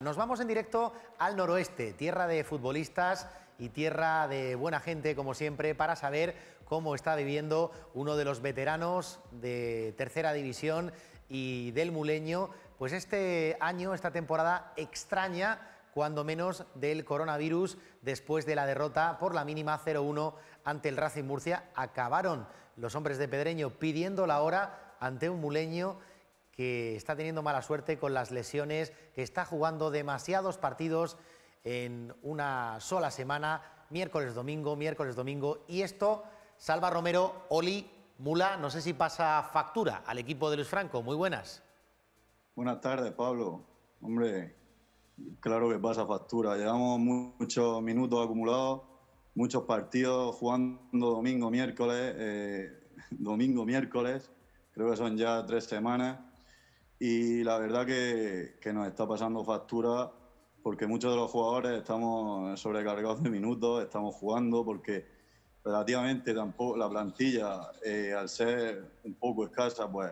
Nos vamos en directo al noroeste, tierra de futbolistas y tierra de buena gente, como siempre, para saber cómo está viviendo uno de los veteranos de tercera división y del Muleño, pues este año, esta temporada extraña, cuando menos del coronavirus, después de la derrota por la mínima 0-1 ante el Racing Murcia, acabaron los hombres de Pedreño pidiendo la hora ante un Muleño que está teniendo mala suerte con las lesiones, que está jugando demasiados partidos en una sola semana, miércoles, domingo, miércoles, domingo, y esto, Salva Romero, Oli, Mula, no sé si pasa factura al equipo de Luis Franco, muy buenas. Buenas tardes, Pablo. Hombre, claro que pasa factura, llevamos muchos minutos acumulados, muchos partidos jugando domingo, miércoles, eh, domingo, miércoles, creo que son ya tres semanas y la verdad que, nos está pasando factura porque muchos de los jugadores estamos sobrecargados de minutos, estamos jugando porque relativamente tampoco la plantilla, eh, al ser un poco escasa, pues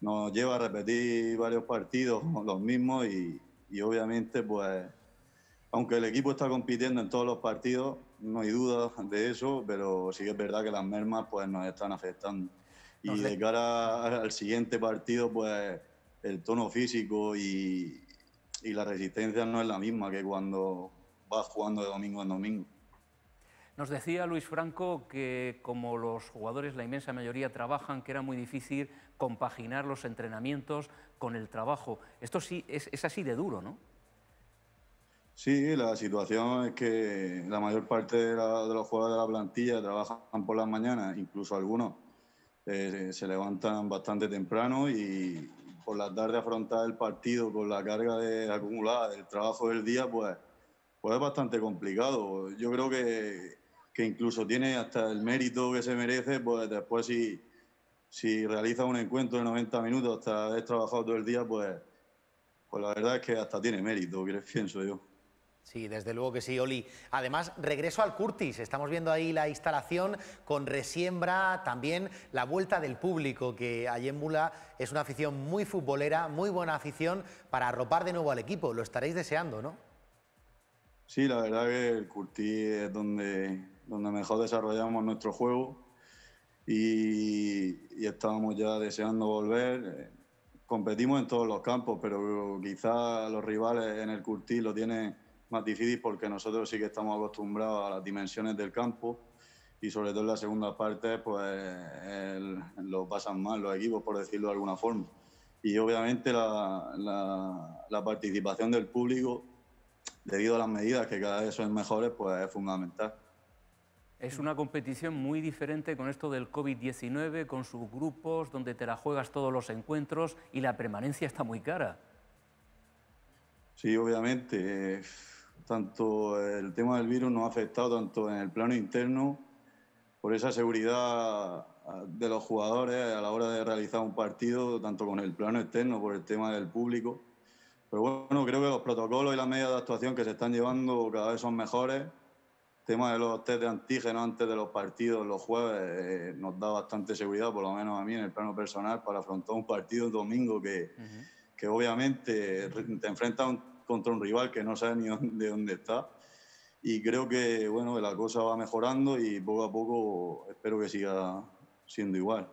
nos lleva a repetir varios partidos los mismos y, y obviamente pues aunque el equipo está compitiendo en todos los partidos, no hay duda de eso, pero sí que es verdad que las mermas pues, nos están afectando. Y de cara al siguiente partido, pues el tono físico y, la resistencia no es la misma que cuando vas jugando de domingo en domingo. Nos decía Luis Franco que como los jugadores, la inmensa mayoría trabajan, que era muy difícil compaginar los entrenamientos con el trabajo. Esto sí es, así de duro, ¿no? Sí, la situación es que la mayor parte de, los jugadores de la plantilla trabajan por las mañanas, incluso algunos eh, se levantan bastante temprano y, por la tarde afrontar el partido con la carga de, acumulada del trabajo del día, pues, pues es bastante complicado. Yo creo que, que incluso tiene hasta el mérito que se merece, pues después si, si realizas un encuentro de 90 minutos hasta haber trabajado todo el día, pues, pues la verdad es que hasta tiene mérito, pienso yo. Sí, desde luego que sí, Oli. Además, regreso al Curtis. Estamos viendo ahí la instalación con resiembra, también la vuelta del público, que allí en Mula es una afición muy futbolera, muy buena afición para arropar de nuevo al equipo. Lo estaréis deseando, ¿no? Sí, la verdad que el Curtis es donde, donde mejor desarrollamos nuestro juego y, y estábamos ya deseando volver. Competimos en todos los campos, pero quizás los rivales en el Curtis lo tienen más difícil porque nosotros sí que estamos acostumbrados a las dimensiones del campo y sobre todo en la segunda parte pues lo pasan mal los equipos, por decirlo de alguna forma. Y obviamente la, participación del público, debido a las medidas que cada vez son mejores, pues es fundamental. Es una competición muy diferente con esto del COVID-19, con sus grupos, donde te la juegas todos los encuentros y la permanencia está muy cara. Sí, obviamente tanto el tema del virus nos ha afectado tanto en el plano interno, por esa seguridad ah, de los jugadores a la hora de realizar un partido, tanto con el plano externo, por el tema del público. Pero bueno, creo que los protocolos y las medidas de actuación que se están llevando cada vez son mejores. El tema de los test de antígenos antes de los partidos, los jueves, eh, nos da bastante seguridad, por lo menos a mí en el plano personal, para afrontar un partido el domingo que, que obviamente te enfrenta a un contra un rival que no sabe ni dónde, dónde está. Y creo que bueno, la cosa va mejorando y poco a poco espero que siga siendo igual.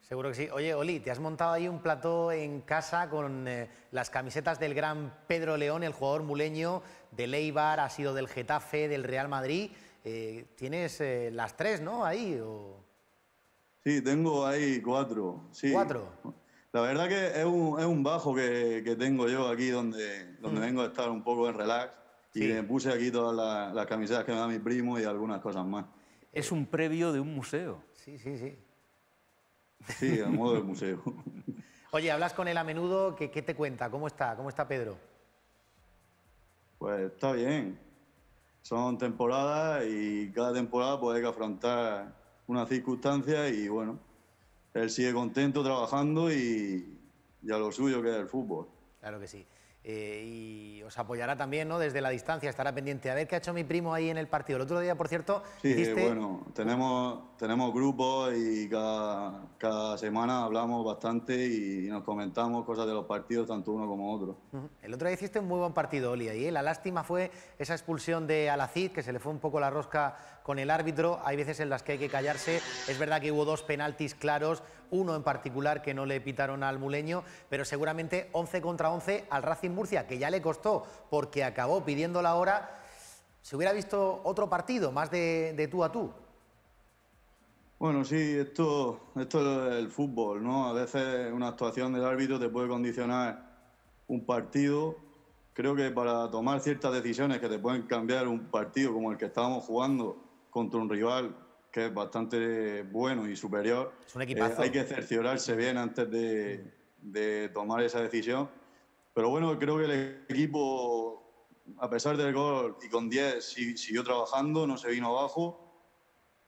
Seguro que sí. Oye, Oli, te has montado ahí un plató en casa con eh, las camisetas del gran Pedro León, el jugador muleño de Leibar, ha sido del Getafe, del Real Madrid. Eh, tienes eh, las tres, ¿no? Ahí. Sí, tengo ahí cuatro. Sí. ¿Cuatro? La verdad que es un, es un bajo que, que, tengo yo aquí donde, donde mm. vengo a estar un poco en relax y me puse aquí todas las, camisetas que me da mi primo y algunas cosas más. Es un previo de un museo. Sí, sí, sí. Sí, a modo de museo. Oye, hablas con él a menudo, ¿qué, ¿qué, te cuenta? ¿Cómo está? ¿Cómo está Pedro? Pues está bien. Son temporadas y cada temporada pues hay que afrontar una circunstancia y bueno, él sigue contento trabajando y, ya lo suyo que es el fútbol. Claro que sí. Eh, y os apoyará también ¿no? desde la distancia, estará pendiente a ver qué ha hecho mi primo ahí en el partido. El otro día, por cierto, sí, bueno, tenemos, tenemos grupos y cada, cada, semana hablamos bastante y nos comentamos cosas de los partidos, tanto uno como otro. El otro día hiciste un muy buen partido, Oli, ahí, ¿eh? la lástima fue esa expulsión de Alacid, que se le fue un poco la rosca con el árbitro, hay veces en las que hay que callarse, es verdad que hubo dos penaltis claros, uno en particular que no le pitaron al muleño, pero seguramente 11 contra 11 al Racing Murcia, que ya le costó porque acabó pidiendo la hora, se hubiera visto otro partido, más de, tú a tú. Bueno, sí, esto, esto es el fútbol, ¿no? A veces una actuación del árbitro te puede condicionar un partido. Creo que para tomar ciertas decisiones que te pueden cambiar un partido como el que estábamos jugando contra un rival que es bastante bueno y superior, eh, hay que cerciorarse bien antes de tomar esa decisión pero bueno, creo que el equipo, a pesar del gol y con 10, siguió trabajando, no se vino abajo.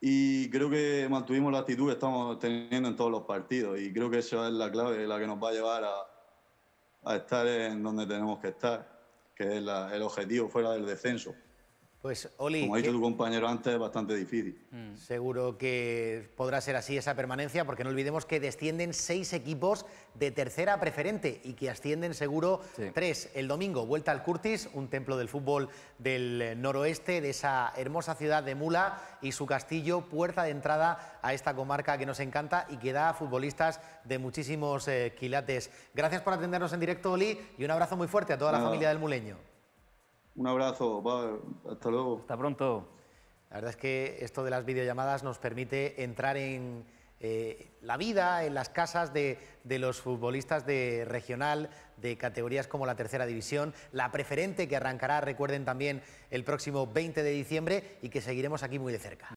Y creo que mantuvimos la actitud que estamos teniendo en todos los partidos. Y creo que esa es la clave, la que nos va a llevar a, estar en donde tenemos que estar, que es el objetivo fuera del descenso. Pues, Oli. Como ha dicho tu compañero antes, es bastante difícil. Mm. Seguro que podrá ser así esa permanencia, porque no olvidemos que descienden seis equipos de tercera preferente y que ascienden seguro tres. El domingo, vuelta al Curtis, un templo del fútbol del noroeste, de esa hermosa ciudad de Mula y su castillo, puerta de entrada a esta comarca que nos encanta y que da a futbolistas de muchísimos eh, quilates. Gracias por atendernos en directo, Oli, y un abrazo muy fuerte a toda la familia del Muleño. Un abrazo, hasta luego. Hasta pronto. La verdad es que esto de las videollamadas nos permite entrar en eh, la vida, en las casas de, de, los futbolistas de regional, de categorías como la tercera división, la preferente que arrancará, recuerden también, el próximo 20 de diciembre y que seguiremos aquí muy de cerca.